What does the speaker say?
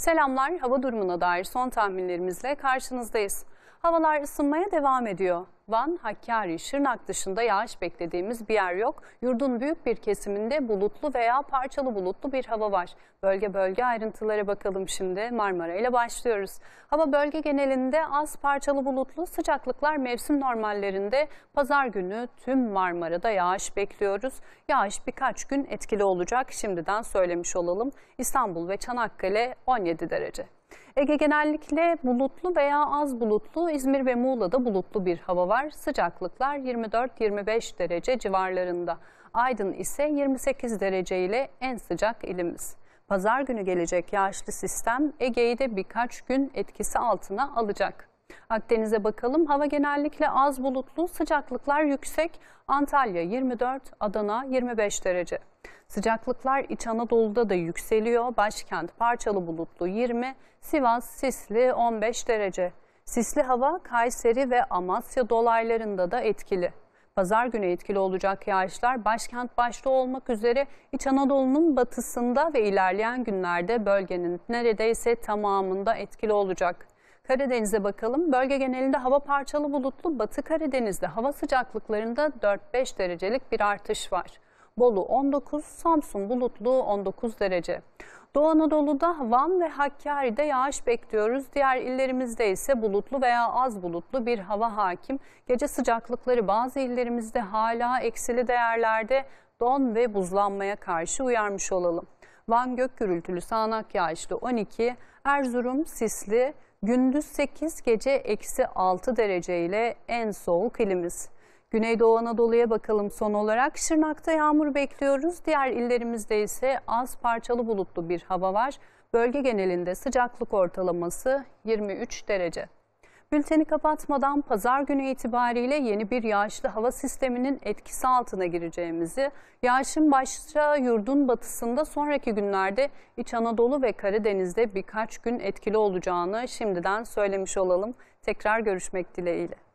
Selamlar, hava durumuna dair son tahminlerimizle karşınızdayız. Havalar ısınmaya devam ediyor. Van, Hakkari, Şırnak dışında yağış beklediğimiz bir yer yok. Yurdun büyük bir kesiminde bulutlu veya parçalı bulutlu bir hava var. Bölge bölge ayrıntılara bakalım şimdi. Marmara ile başlıyoruz. Hava bölge genelinde az parçalı bulutlu sıcaklıklar mevsim normallerinde. Pazar günü tüm Marmara'da yağış bekliyoruz. Yağış birkaç gün etkili olacak. Şimdiden söylemiş olalım. İstanbul ve Çanakkale 17 derece. Ege genellikle bulutlu veya az bulutlu, İzmir ve Muğla'da bulutlu bir hava var. Sıcaklıklar 24-25 derece civarlarında. Aydın ise 28 derece ile en sıcak ilimiz. Pazar günü gelecek yağışlı sistem Ege'yi de birkaç gün etkisi altına alacak. Akdeniz'e bakalım. Hava genellikle az bulutlu, sıcaklıklar yüksek. Antalya 24, Adana 25 derece. Sıcaklıklar İç Anadolu'da da yükseliyor. Başkent parçalı bulutlu 20, Sivas, Sisli 15 derece. Sisli hava Kayseri ve Amasya dolaylarında da etkili. Pazar günü etkili olacak yağışlar başkent başta olmak üzere İç Anadolu'nun batısında ve ilerleyen günlerde bölgenin neredeyse tamamında etkili olacak. Karadeniz'e bakalım. Bölge genelinde hava parçalı bulutlu. Batı Karadeniz'de hava sıcaklıklarında 4-5 derecelik bir artış var. Bolu 19, Samsun bulutlu 19 derece. Doğu Anadolu'da Van ve Hakkari'de yağış bekliyoruz. Diğer illerimizde ise bulutlu veya az bulutlu bir hava hakim. Gece sıcaklıkları bazı illerimizde hala eksili değerlerde don ve buzlanmaya karşı uyarmış olalım. Van gök gürültülü sağanak yağışlı 12, Erzurum, Sisli, Gündüz 8, gece eksi 6 dereceyle en soğuk ilimiz. Güneydoğu Anadolu'ya bakalım son olarak. Şırnak'ta yağmur bekliyoruz. Diğer illerimizde ise az parçalı bulutlu bir hava var. Bölge genelinde sıcaklık ortalaması 23 derece. Bülteni kapatmadan pazar günü itibariyle yeni bir yağışlı hava sisteminin etkisi altına gireceğimizi, yağışın başta yurdun batısında sonraki günlerde İç Anadolu ve Karadeniz'de birkaç gün etkili olacağını şimdiden söylemiş olalım. Tekrar görüşmek dileğiyle.